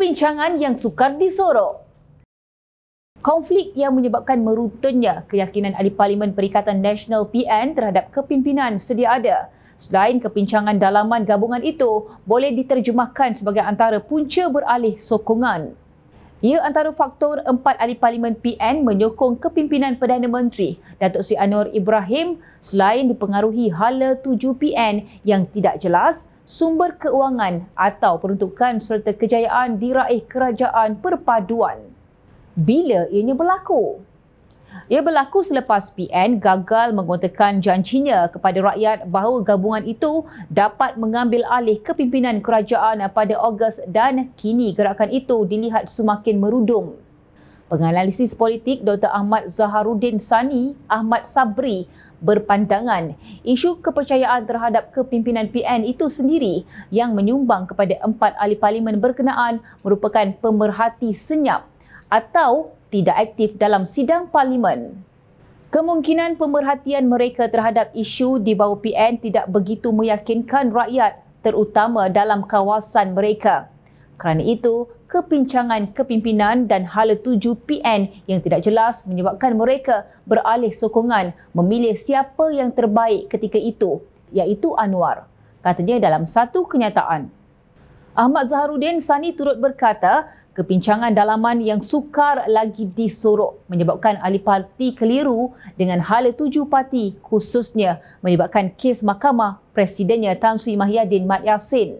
perbincangan yang sukar disorok. Konflik yang menyebabkan meruntunnya keyakinan ahli Parlimen Perikatan Nasional PN terhadap kepimpinan sedia ada. Selain kepincangan dalaman gabungan itu, boleh diterjemahkan sebagai antara punca beralih sokongan. Ia antara faktor empat ahli Parlimen PN menyokong kepimpinan Perdana Menteri, Datuk Sri Anwar Ibrahim selain dipengaruhi hala 7 PN yang tidak jelas sumber keuangan atau peruntukan serta kejayaan diraih kerajaan perpaduan. Bila ianya berlaku? Ia berlaku selepas PN gagal mengutakan janjinya kepada rakyat bahawa gabungan itu dapat mengambil alih kepimpinan kerajaan pada Ogos dan kini gerakan itu dilihat semakin merudum. Penganalisis politik Dr. Ahmad Zaharuddin Sani Ahmad Sabri berpandangan isu kepercayaan terhadap kepimpinan PN itu sendiri yang menyumbang kepada empat ahli parlimen berkenaan merupakan pemerhati senyap atau tidak aktif dalam sidang parlimen. Kemungkinan pemerhatian mereka terhadap isu di bawah PN tidak begitu meyakinkan rakyat terutama dalam kawasan mereka. Kerana itu, kepincangan kepimpinan dan hala tuju PN yang tidak jelas menyebabkan mereka beralih sokongan memilih siapa yang terbaik ketika itu iaitu Anwar katanya dalam satu kenyataan Ahmad Zaharuddin Sani turut berkata kepincangan dalaman yang sukar lagi disorok menyebabkan ahli parti keliru dengan hala tuju parti khususnya menyebabkan kes mahkamah presidennya Tan Sri Mahyadin Mat Yassin.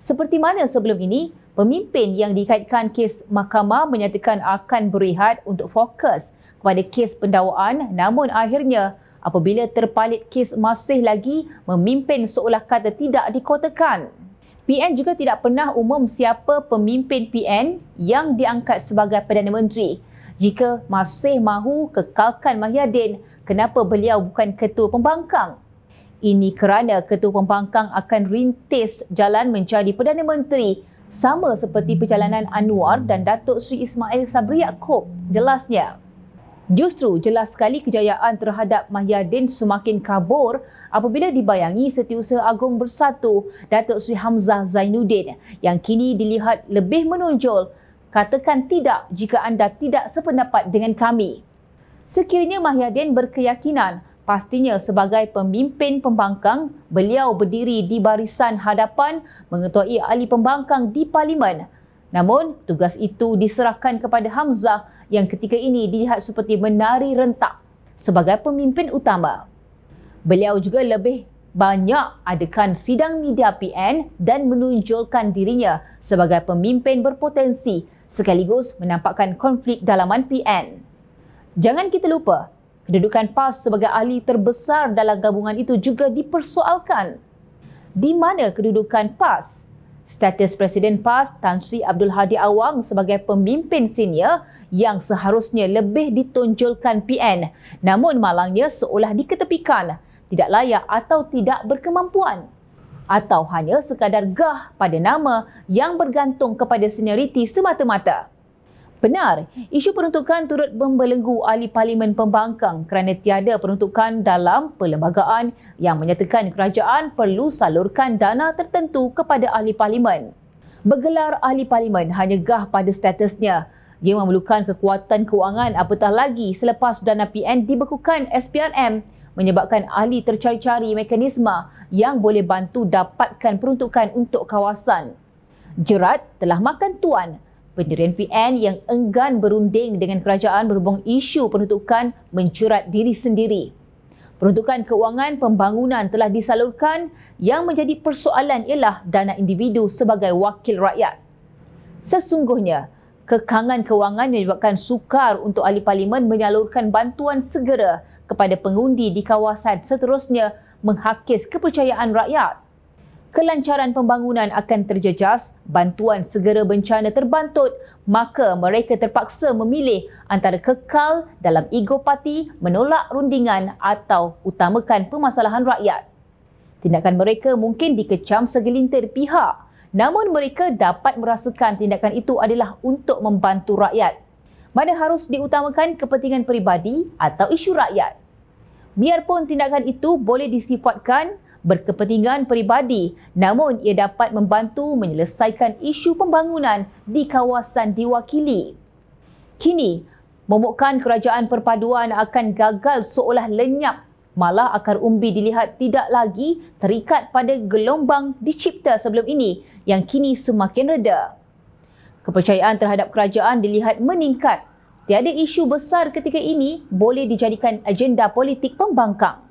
Seperti mana sebelum ini, pemimpin yang dikaitkan kes mahkamah menyatakan akan berehat untuk fokus kepada kes pendawaan namun akhirnya apabila terpalit kes masih lagi memimpin seolah kata tidak dikotakan. PN juga tidak pernah umum siapa pemimpin PN yang diangkat sebagai Perdana Menteri. Jika masih mahu kekalkan Mahyadin, kenapa beliau bukan ketua pembangkang? Ini kerana ketua pembangkang akan rintis jalan menjadi Perdana Menteri sama seperti perjalanan Anwar dan Datuk Sri Ismail Sabri Yaakob jelasnya. Justru jelas sekali kejayaan terhadap Mahyadin semakin kabur apabila dibayangi Setiausaha Agong Bersatu Datuk Sri Hamzah Zainuddin yang kini dilihat lebih menonjol katakan tidak jika anda tidak sependapat dengan kami. Sekiranya Mahyadin berkeyakinan Pastinya sebagai pemimpin pembangkang, beliau berdiri di barisan hadapan mengetuai ahli pembangkang di parlimen. Namun, tugas itu diserahkan kepada Hamzah yang ketika ini dilihat seperti menari rentak sebagai pemimpin utama. Beliau juga lebih banyak adakan sidang media PN dan menunjulkan dirinya sebagai pemimpin berpotensi sekaligus menampakkan konflik dalaman PN. Jangan kita lupa, Kedudukan PAS sebagai ahli terbesar dalam gabungan itu juga dipersoalkan. Di mana kedudukan PAS? Status Presiden PAS Tan Sri Abdul Hadi Awang sebagai pemimpin senior yang seharusnya lebih ditonjolkan PN namun malangnya seolah diketepikan, tidak layak atau tidak berkemampuan atau hanya sekadar gah pada nama yang bergantung kepada senioriti semata-mata. Benar, isu peruntukan turut membelenggu ahli parlimen pembangkang kerana tiada peruntukan dalam perlembagaan yang menyatakan kerajaan perlu salurkan dana tertentu kepada ahli parlimen. Bergelar ahli parlimen hanya gah pada statusnya. Ia memerlukan kekuatan kewangan apatah lagi selepas dana PN dibekukan SPRM menyebabkan ahli tercari-cari mekanisma yang boleh bantu dapatkan peruntukan untuk kawasan. Jerat telah makan tuan Pendirian PN yang enggan berunding dengan kerajaan berhubung isu penutupan mencurat diri sendiri. Peruntukan kewangan pembangunan telah disalurkan yang menjadi persoalan ialah dana individu sebagai wakil rakyat. Sesungguhnya, kekangan kewangan menyebabkan sukar untuk ahli parlimen menyalurkan bantuan segera kepada pengundi di kawasan seterusnya menghakis kepercayaan rakyat kelancaran pembangunan akan terjejas, bantuan segera bencana terbantut, maka mereka terpaksa memilih antara kekal dalam ego parti, menolak rundingan atau utamakan permasalahan rakyat. Tindakan mereka mungkin dikecam segelintir pihak, namun mereka dapat merasakan tindakan itu adalah untuk membantu rakyat. Mana harus diutamakan kepentingan peribadi atau isu rakyat? Biarpun tindakan itu boleh disifatkan berkepentingan peribadi namun ia dapat membantu menyelesaikan isu pembangunan di kawasan diwakili. Kini, memukakan kerajaan perpaduan akan gagal seolah lenyap malah akar umbi dilihat tidak lagi terikat pada gelombang dicipta sebelum ini yang kini semakin reda. Kepercayaan terhadap kerajaan dilihat meningkat. Tiada isu besar ketika ini boleh dijadikan agenda politik pembangkang.